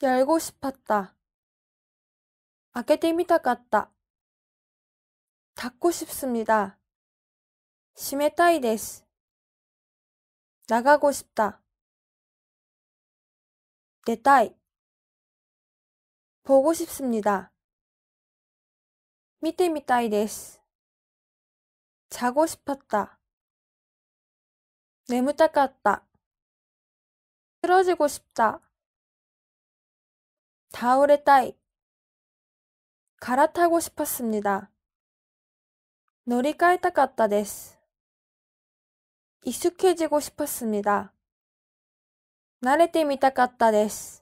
열고 싶었다. 開けてみたかった. 닫고 싶습니다. 閉めたいです. 나가고 싶다. 出たい. 보고 싶습니다. 見てみたいです. 자고 싶었다. 眠たかった. 쓰러지고 싶다. 倒れたい。から타고싶었습니 다。 乗り換えたかったです。익숙해지고싶었습니 다。 慣れてみたかったです。